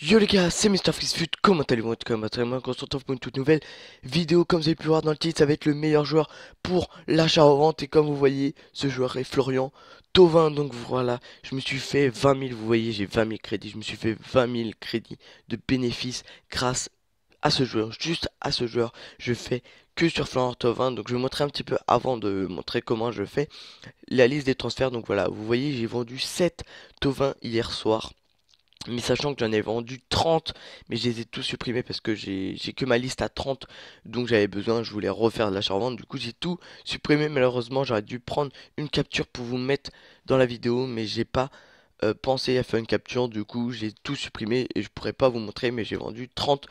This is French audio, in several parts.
Yo les gars, c'est Frisfut. comment allez-vous en tout cas, on se retrouve pour une toute nouvelle vidéo, comme vous avez pu voir dans le titre, ça va être le meilleur joueur pour l'achat en vente, et comme vous voyez, ce joueur est Florian Tovin, donc voilà, je me suis fait 20 000, vous voyez, j'ai 20 000 crédits, je me suis fait 20 000 crédits de bénéfices grâce à ce joueur, juste à ce joueur, je fais que sur Florian Tovin, donc je vais vous montrer un petit peu avant de montrer comment je fais la liste des transferts, donc voilà, vous voyez, j'ai vendu 7 Tovin hier soir, mais sachant que j'en ai vendu 30, mais je les ai tous supprimés parce que j'ai que ma liste à 30, donc j'avais besoin, je voulais refaire de la charvente. du coup j'ai tout supprimé, malheureusement j'aurais dû prendre une capture pour vous mettre dans la vidéo, mais j'ai pas euh, pensé à faire une capture, du coup j'ai tout supprimé et je pourrais pas vous montrer, mais j'ai vendu 30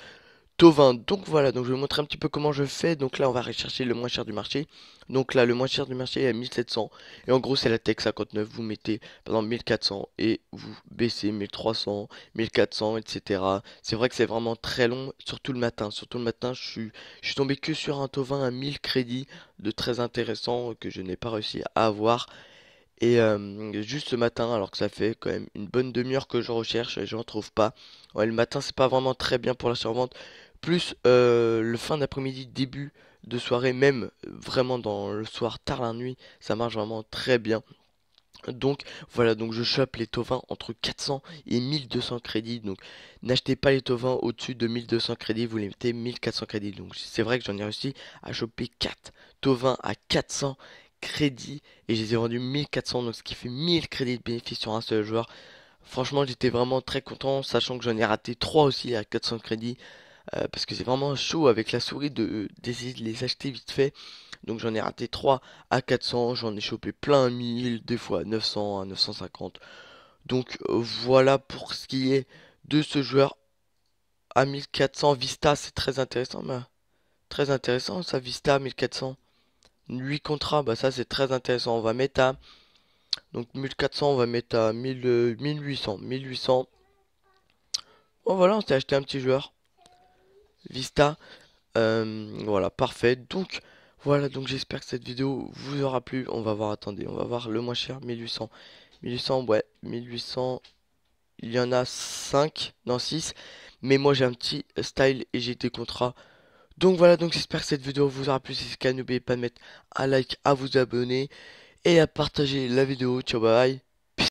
20 Donc voilà, donc je vais vous montrer un petit peu comment je fais. Donc là, on va rechercher le moins cher du marché. Donc là, le moins cher du marché est à 1700. Et en gros, c'est la Tech 59. Vous mettez, par exemple, 1400 et vous baissez 1300, 1400, etc. C'est vrai que c'est vraiment très long, surtout le matin. Surtout le matin, je suis, tombé que sur un 20 à 1000 crédits de très intéressant que je n'ai pas réussi à avoir. Et euh, juste ce matin, alors que ça fait quand même une bonne demi-heure que je recherche, et je n'en trouve pas. le matin, c'est pas vraiment très bien pour la survente. Plus euh, le fin d'après-midi, début de soirée, même euh, vraiment dans le soir, tard la nuit, ça marche vraiment très bien. Donc voilà, donc je chope les tovins entre 400 et 1200 crédits. Donc n'achetez pas les tovins au-dessus de 1200 crédits, vous les mettez 1400 crédits. Donc c'est vrai que j'en ai réussi à choper 4 tovins à 400 crédits et je les ai vendus 1400, donc ce qui fait 1000 crédits de bénéfice sur un seul joueur. Franchement, j'étais vraiment très content, sachant que j'en ai raté 3 aussi à 400 crédits. Euh, parce que c'est vraiment chaud avec la souris de d'essayer de les acheter vite fait. Donc j'en ai raté 3 à 400, j'en ai chopé plein 1000, des fois 900 à 950. Donc euh, voilà pour ce qui est de ce joueur à 1400 Vista, c'est très intéressant, très intéressant ça Vista 1400. 8 contrats, bah ça c'est très intéressant. On va mettre à donc 1400, on va mettre à 1800, 1800. Euh, bon voilà, on s'est acheté un petit joueur. Vista. Euh, voilà, parfait. Donc voilà, donc j'espère que cette vidéo vous aura plu. On va voir, attendez, on va voir le moins cher 1800. 1800, ouais, 1800. Il y en a 5, dans 6. Mais moi j'ai un petit style et j'ai des contrats. Donc voilà, j'espère que cette vidéo vous aura plu. Si c'est le cas, n'oubliez pas de mettre un like, à vous abonner et à partager la vidéo. Ciao, bye.